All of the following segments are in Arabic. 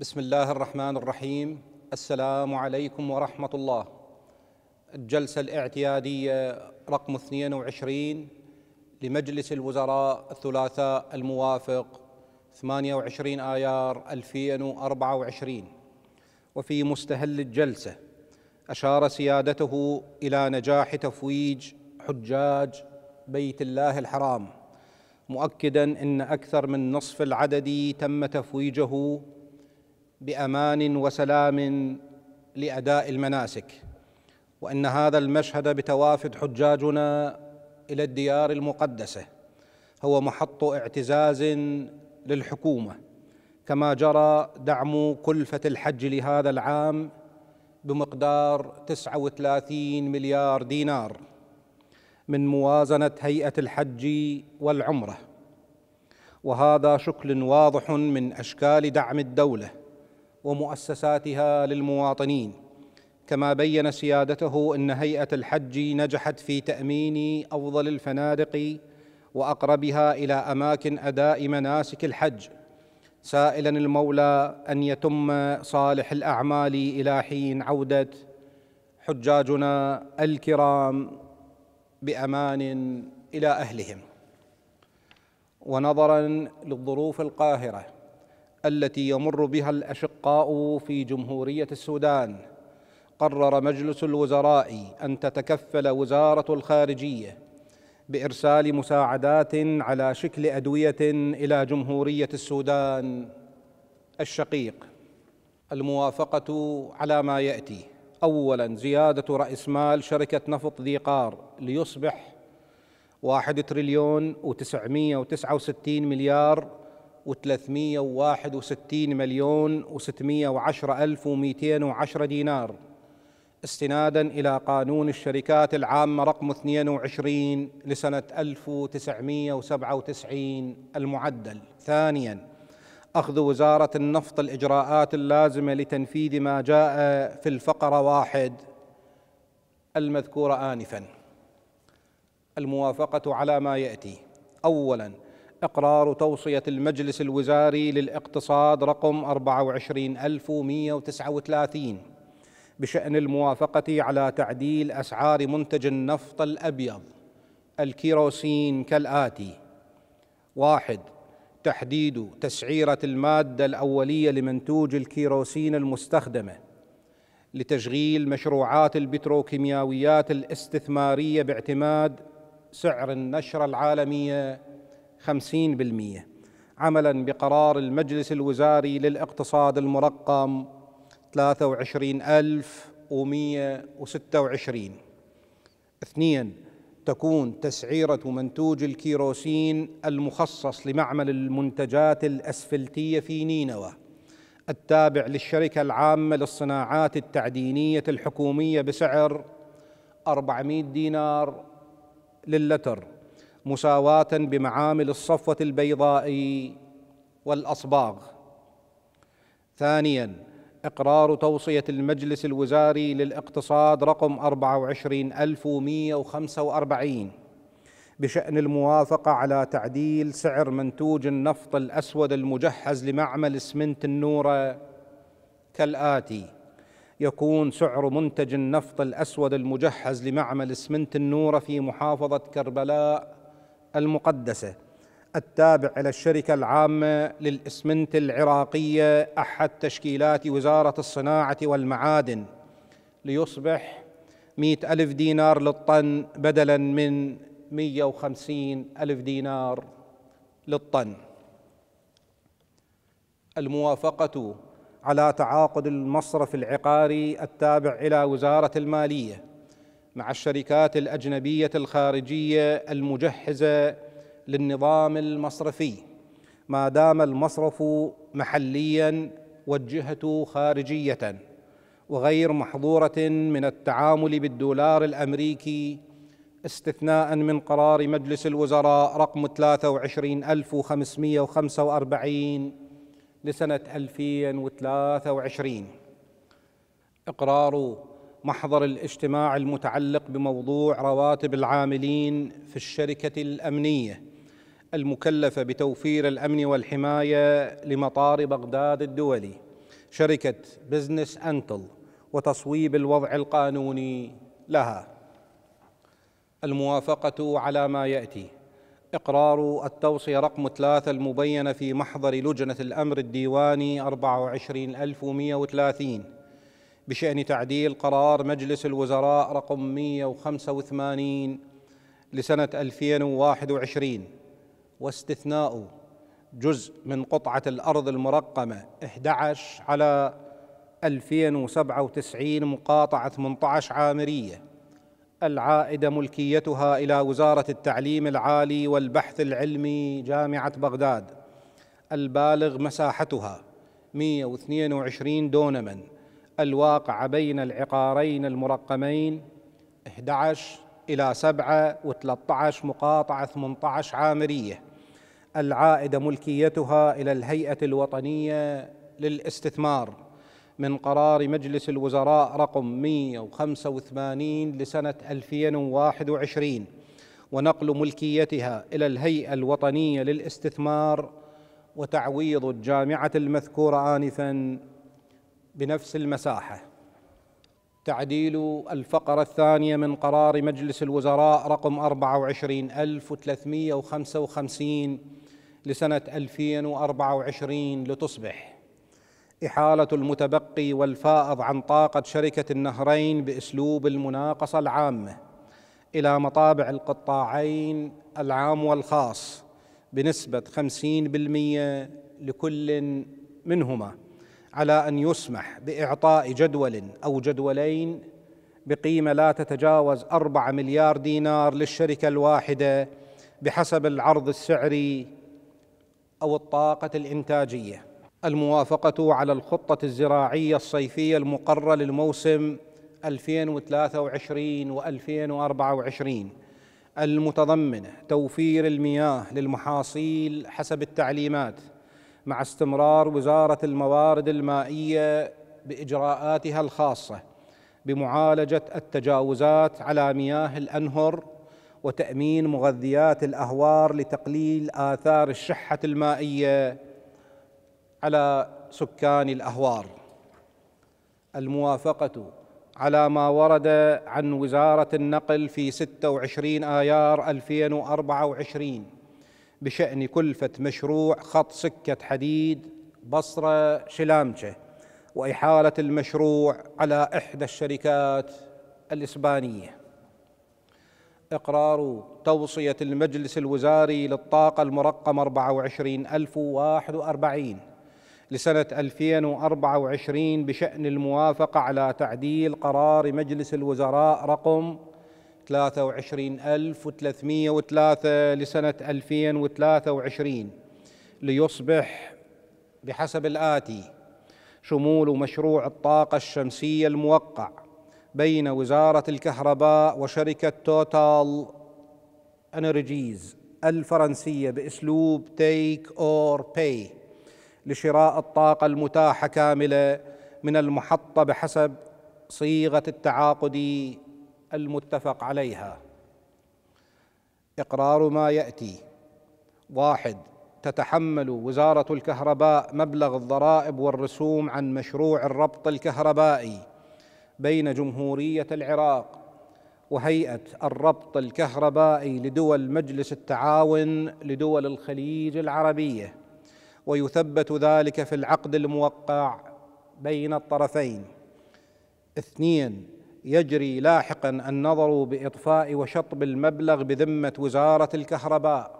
بسم الله الرحمن الرحيم السلام عليكم ورحمة الله الجلسة الاعتيادية رقم 22 لمجلس الوزراء الثلاثاء الموافق 28 آيار 2024 وفي مستهل الجلسة أشار سيادته إلى نجاح تفويج حجاج بيت الله الحرام مؤكدا أن أكثر من نصف العدد تم تفويجه بامان وسلام لاداء المناسك وان هذا المشهد بتوافد حجاجنا الى الديار المقدسه هو محط اعتزاز للحكومه كما جرى دعم كلفه الحج لهذا العام بمقدار 39 مليار دينار من موازنه هيئه الحج والعمره وهذا شكل واضح من اشكال دعم الدوله ومؤسساتها للمواطنين كما بين سيادته ان هيئه الحج نجحت في تامين افضل الفنادق واقربها الى اماكن اداء مناسك الحج سائلا المولى ان يتم صالح الاعمال الى حين عوده حجاجنا الكرام بامان الى اهلهم ونظرا للظروف القاهره التي يمر بها الاشقاء في جمهوريه السودان قرر مجلس الوزراء ان تتكفل وزاره الخارجيه بارسال مساعدات على شكل ادويه الى جمهوريه السودان الشقيق الموافقه على ما ياتي اولا زياده راس مال شركه نفط ذي قار ليصبح واحد تريليون وتسعمائه وتسعه وستين مليار و361 مليون و610 ألف و210 دينار استنادا إلى قانون الشركات العامة رقم 22 لسنة 1997 المعدل ثانيا أخذ وزارة النفط الإجراءات اللازمة لتنفيذ ما جاء في الفقرة واحد المذكورة آنفا الموافقة على ما يأتي أولاً إقرار توصية المجلس الوزاري للاقتصاد رقم 24139 بشأن الموافقة على تعديل أسعار منتج النفط الأبيض الكيروسين كالآتي واحد تحديد تسعيرة المادة الأولية لمنتوج الكيروسين المستخدمة لتشغيل مشروعات البتروكيماويات الاستثمارية باعتماد سعر النشرة العالمية 50% عملا بقرار المجلس الوزاري للاقتصاد المرقم 23126 اثنين تكون تسعيرة منتوج الكيروسين المخصص لمعمل المنتجات الأسفلتية في نينوى التابع للشركة العامة للصناعات التعدينية الحكومية بسعر 400 دينار للتر مساواه بمعامل الصفوه البيضاء والاصباغ ثانيا اقرار توصيه المجلس الوزاري للاقتصاد رقم 24145 بشان الموافقه على تعديل سعر منتوج النفط الاسود المجهز لمعمل اسمنت النوره كالاتي يكون سعر منتج النفط الاسود المجهز لمعمل اسمنت النوره في محافظه كربلاء المقدسة التابع إلى الشركة العامة للإسمنت العراقية أحد تشكيلات وزارة الصناعة والمعادن ليصبح مئة ألف دينار للطن بدلا من مئة وخمسين ألف دينار للطن الموافقة على تعاقد المصرف العقاري التابع إلى وزارة المالية مع الشركات الاجنبيه الخارجيه المجهزه للنظام المصرفي ما دام المصرف محليا والجهه خارجيه وغير محظوره من التعامل بالدولار الامريكي استثناء من قرار مجلس الوزراء رقم 23545 لسنه 2023 اقرار محضر الاجتماع المتعلق بموضوع رواتب العاملين في الشركه الامنيه المكلفه بتوفير الامن والحمايه لمطار بغداد الدولي شركه بزنس انتل وتصويب الوضع القانوني لها الموافقه على ما ياتي إقرار التوصية رقم ثلاثة المبينة في محضر لجنة الأمر الديواني 24130 بشأن تعديل قرار مجلس الوزراء رقم 185 لسنة 2021 واستثناء جزء من قطعة الأرض المرقمة 11 على 2097 مقاطعة 18 عامرية العائدة ملكيتها إلى وزارة التعليم العالي والبحث العلمي جامعة بغداد البالغ مساحتها 122 دونمًا الواقع بين العقارين المرقمين 11 إلى 7 و13 مقاطعة 18 عامرية العائدة ملكيتها إلى الهيئة الوطنية للاستثمار من قرار مجلس الوزراء رقم 185 لسنة 2021 ونقل ملكيتها إلى الهيئة الوطنية للاستثمار وتعويض الجامعة المذكورة آنفاً بنفس المساحه تعديل الفقرة الثانية من قرار مجلس الوزراء رقم 24355 لسنة 2024 لتصبح إحالة المتبقي والفائض عن طاقة شركة النهرين بأسلوب المناقصة العامة إلى مطابع القطاعين العام والخاص بنسبة 50% لكل منهما على ان يسمح باعطاء جدول او جدولين بقيمه لا تتجاوز 4 مليار دينار للشركه الواحده بحسب العرض السعري او الطاقه الانتاجيه الموافقه على الخطه الزراعيه الصيفيه المقره للموسم 2023 و2024 المتضمنه توفير المياه للمحاصيل حسب التعليمات مع استمرار وزاره الموارد المائيه باجراءاتها الخاصه بمعالجه التجاوزات على مياه الانهر وتامين مغذيات الاهوار لتقليل اثار الشحه المائيه على سكان الاهوار الموافقه على ما ورد عن وزاره النقل في 26 ايار 2024 بشأن كلفة مشروع خط سكة حديد بصرة شلامجة وإحالة المشروع على إحدى الشركات الإسبانية إقرار توصية المجلس الوزاري للطاقة المرقم 24041 لسنة 2024 بشأن الموافقة على تعديل قرار مجلس الوزراء رقم 23303 لسنة 2023 ليصبح بحسب الآتي شمول مشروع الطاقة الشمسية الموقع بين وزارة الكهرباء وشركة توتال انرجيز الفرنسية باسلوب تيك اور باي لشراء الطاقة المتاحة كاملة من المحطة بحسب صيغة التعاقد المتفق عليها اقرار ما ياتي واحد تتحمل وزاره الكهرباء مبلغ الضرائب والرسوم عن مشروع الربط الكهربائي بين جمهوريه العراق وهيئه الربط الكهربائي لدول مجلس التعاون لدول الخليج العربيه ويثبت ذلك في العقد الموقع بين الطرفين اثنين يجري لاحقا النظر باطفاء وشطب المبلغ بذمه وزاره الكهرباء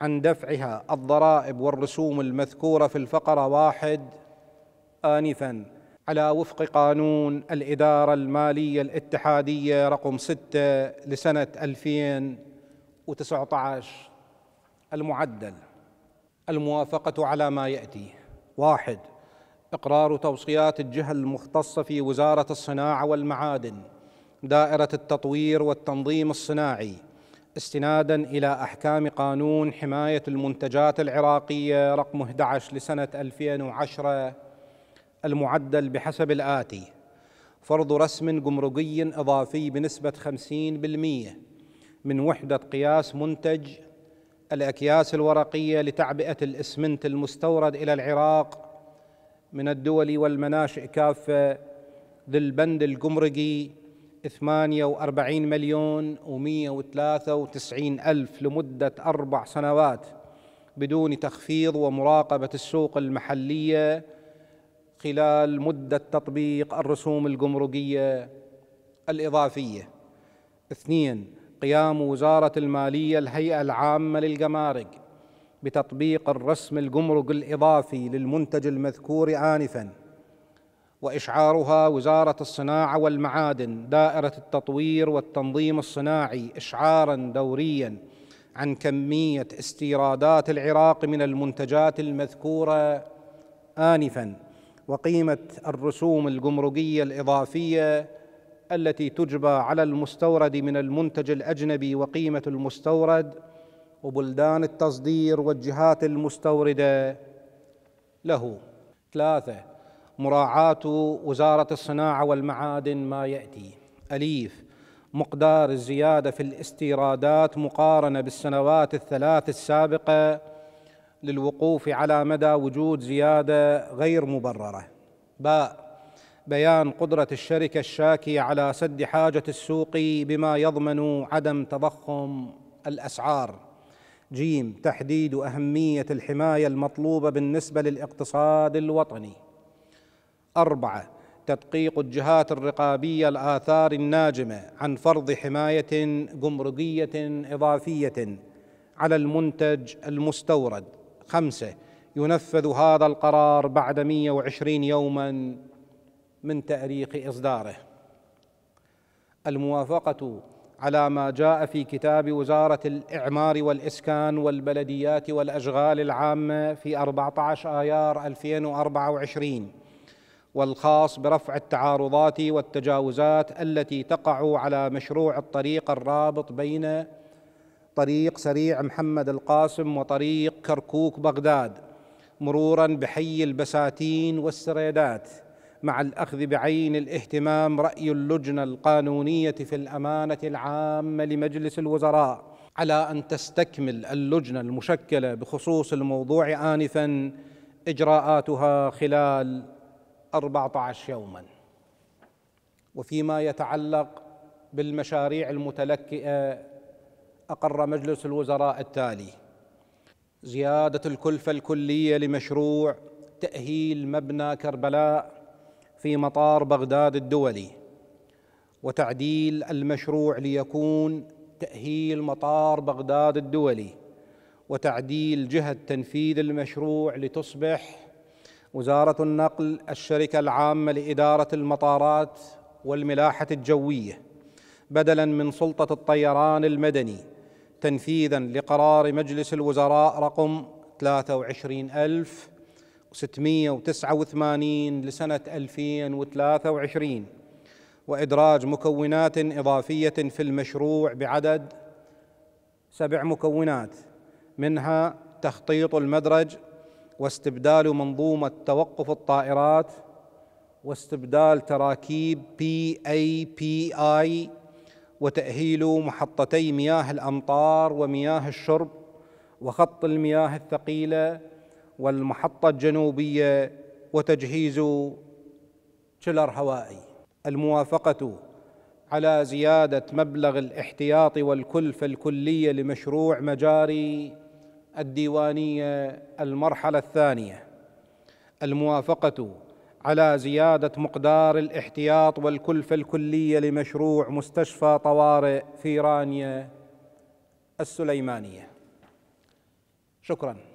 عن دفعها الضرائب والرسوم المذكوره في الفقره واحد انفا على وفق قانون الاداره الماليه الاتحاديه رقم سته لسنه 2019 المعدل الموافقه على ما ياتي واحد إقرار توصيات الجهة المختصة في وزارة الصناعة والمعادن دائرة التطوير والتنظيم الصناعي استنادا إلى أحكام قانون حماية المنتجات العراقية رقم 11 لسنة 2010 المعدل بحسب الآتي فرض رسم جمركي إضافي بنسبة 50% من وحدة قياس منتج الأكياس الورقية لتعبئة الإسمنت المستورد إلى العراق من الدول والمناشئ كافة ذي البند الجمركي 48 مليون و193 ألف لمدة أربع سنوات بدون تخفيض ومراقبة السوق المحلية خلال مدة تطبيق الرسوم الجمركية الإضافية اثنين قيام وزارة المالية الهيئة العامة للجمارك بتطبيق الرسم الجمرك الإضافي للمنتج المذكور آنفاً وإشعارها وزارة الصناعة والمعادن دائرة التطوير والتنظيم الصناعي إشعاراً دورياً عن كمية استيرادات العراق من المنتجات المذكورة آنفاً وقيمة الرسوم الجمركية الإضافية التي تجبى على المستورد من المنتج الأجنبي وقيمة المستورد وبلدان التصدير والجهات المستورده له ثلاثه مراعاه وزاره الصناعه والمعادن ما ياتي اليف مقدار الزياده في الاستيرادات مقارنه بالسنوات الثلاث السابقه للوقوف على مدى وجود زياده غير مبرره باء بيان قدرة الشركة الشاكية على سد حاجة السوق بما يضمن عدم تضخم الأسعار جيم تحديد أهمية الحماية المطلوبة بالنسبة للاقتصاد الوطني أربعة تدقيق الجهات الرقابية الآثار الناجمة عن فرض حماية جمركية إضافية على المنتج المستورد خمسة ينفذ هذا القرار بعد 120 يوما من تاريخ إصداره الموافقة على ما جاء في كتاب وزارة الإعمار والإسكان والبلديات والأشغال العامة في 14 آيار 2024 والخاص برفع التعارضات والتجاوزات التي تقع على مشروع الطريق الرابط بين طريق سريع محمد القاسم وطريق كركوك بغداد مرورا بحي البساتين والسريدات مع الاخذ بعين الاهتمام راي اللجنه القانونيه في الامانه العامه لمجلس الوزراء على ان تستكمل اللجنه المشكله بخصوص الموضوع انفا اجراءاتها خلال 14 يوما وفيما يتعلق بالمشاريع المتلكئه اقر مجلس الوزراء التالي زياده الكلفه الكليه لمشروع تاهيل مبنى كربلاء في مطار بغداد الدولي وتعديل المشروع ليكون تأهيل مطار بغداد الدولي وتعديل جهة تنفيذ المشروع لتصبح وزارة النقل الشركة العامة لإدارة المطارات والملاحة الجوية بدلا من سلطة الطيران المدني تنفيذا لقرار مجلس الوزراء رقم 23 ألف 689 لسنة 2023 وإدراج مكونات إضافية في المشروع بعدد سبع مكونات منها تخطيط المدرج واستبدال منظومة توقف الطائرات واستبدال تراكيب بي اي بي اي وتأهيل محطتي مياه الأمطار ومياه الشرب وخط المياه الثقيلة والمحطة الجنوبية وتجهيز شلر هوائي الموافقة على زيادة مبلغ الاحتياط والكلفة الكلية لمشروع مجاري الديوانية المرحلة الثانية الموافقة على زيادة مقدار الاحتياط والكلفة الكلية لمشروع مستشفى طوارئ في رانيا السليمانية شكراً